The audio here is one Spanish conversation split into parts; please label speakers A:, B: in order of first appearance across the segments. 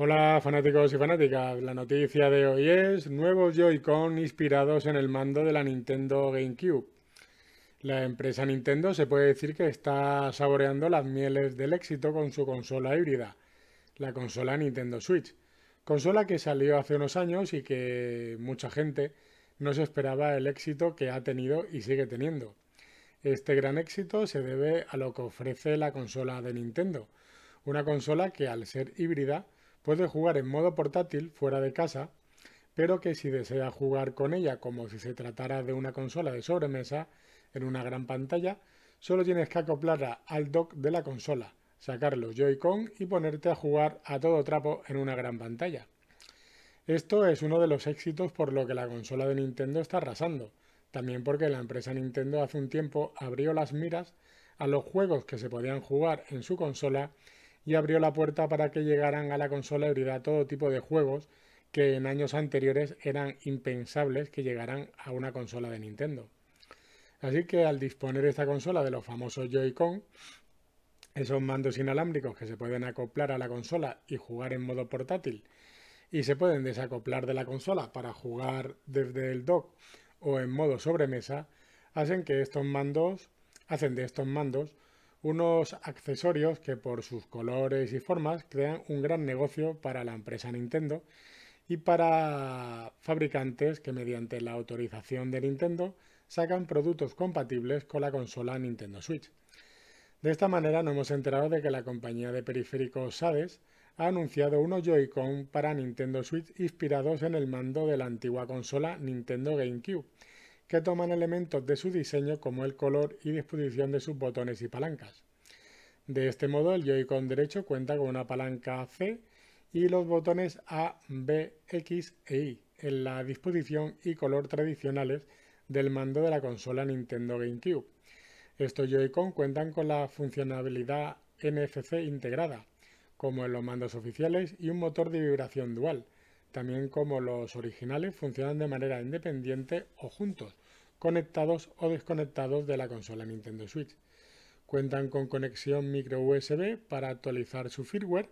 A: Hola fanáticos y fanáticas, la noticia de hoy es nuevos Joy-Con inspirados en el mando de la Nintendo GameCube. La empresa Nintendo se puede decir que está saboreando las mieles del éxito con su consola híbrida, la consola Nintendo Switch, consola que salió hace unos años y que mucha gente no se esperaba el éxito que ha tenido y sigue teniendo. Este gran éxito se debe a lo que ofrece la consola de Nintendo, una consola que al ser híbrida Puede jugar en modo portátil fuera de casa, pero que si desea jugar con ella como si se tratara de una consola de sobremesa en una gran pantalla, solo tienes que acoplarla al dock de la consola, sacar los Joy-Con y ponerte a jugar a todo trapo en una gran pantalla. Esto es uno de los éxitos por lo que la consola de Nintendo está arrasando, también porque la empresa Nintendo hace un tiempo abrió las miras a los juegos que se podían jugar en su consola y abrió la puerta para que llegaran a la consola y híbrida todo tipo de juegos que en años anteriores eran impensables que llegaran a una consola de Nintendo. Así que al disponer esta consola de los famosos Joy-Con, esos mandos inalámbricos que se pueden acoplar a la consola y jugar en modo portátil, y se pueden desacoplar de la consola para jugar desde el dock o en modo sobremesa, hacen que estos mandos hacen de estos mandos unos accesorios que por sus colores y formas crean un gran negocio para la empresa Nintendo y para fabricantes que mediante la autorización de Nintendo sacan productos compatibles con la consola Nintendo Switch. De esta manera nos hemos enterado de que la compañía de periféricos Sades ha anunciado unos Joy-Con para Nintendo Switch inspirados en el mando de la antigua consola Nintendo GameCube que toman elementos de su diseño como el color y disposición de sus botones y palancas. De este modo, el Joy-Con derecho cuenta con una palanca C y los botones A, B, X e Y en la disposición y color tradicionales del mando de la consola Nintendo GameCube. Estos Joy-Con cuentan con la funcionalidad NFC integrada, como en los mandos oficiales, y un motor de vibración dual – también como los originales, funcionan de manera independiente o juntos, conectados o desconectados de la consola Nintendo Switch. Cuentan con conexión micro USB para actualizar su firmware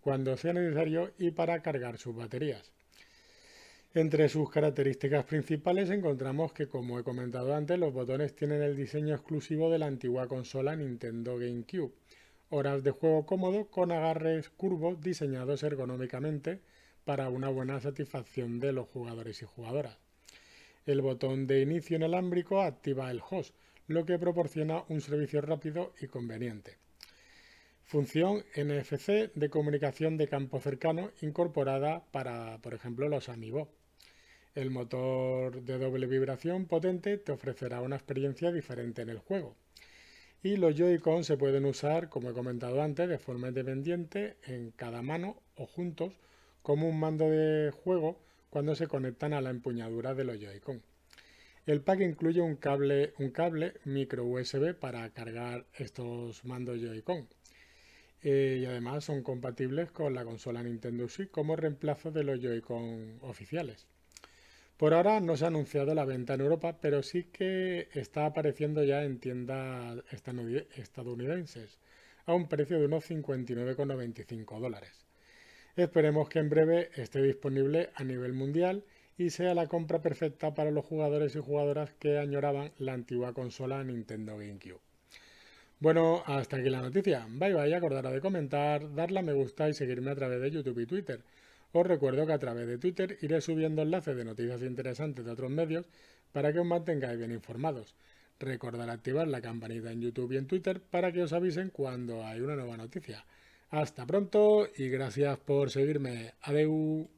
A: cuando sea necesario y para cargar sus baterías. Entre sus características principales encontramos que, como he comentado antes, los botones tienen el diseño exclusivo de la antigua consola Nintendo GameCube. Horas de juego cómodo con agarres curvos diseñados ergonómicamente para una buena satisfacción de los jugadores y jugadoras. El botón de inicio inalámbrico activa el host, lo que proporciona un servicio rápido y conveniente. Función NFC de comunicación de campo cercano incorporada para, por ejemplo, los Amiibo. El motor de doble vibración potente te ofrecerá una experiencia diferente en el juego. Y los Joy-Con se pueden usar, como he comentado antes, de forma independiente en cada mano o juntos como un mando de juego cuando se conectan a la empuñadura de los Joy-Con. El pack incluye un cable, un cable micro USB para cargar estos mandos Joy-Con. Eh, y además son compatibles con la consola Nintendo Switch como reemplazo de los Joy-Con oficiales. Por ahora no se ha anunciado la venta en Europa, pero sí que está apareciendo ya en tiendas estadounidenses a un precio de unos 59,95 dólares. Esperemos que en breve esté disponible a nivel mundial y sea la compra perfecta para los jugadores y jugadoras que añoraban la antigua consola Nintendo GameCube. Bueno, hasta aquí la noticia. Bye bye, acordaros de comentar, darle a me gusta y seguirme a través de YouTube y Twitter. Os recuerdo que a través de Twitter iré subiendo enlaces de noticias interesantes de otros medios para que os mantengáis bien informados. Recordad activar la campanita en YouTube y en Twitter para que os avisen cuando hay una nueva noticia. Hasta pronto y gracias por seguirme. Adiós.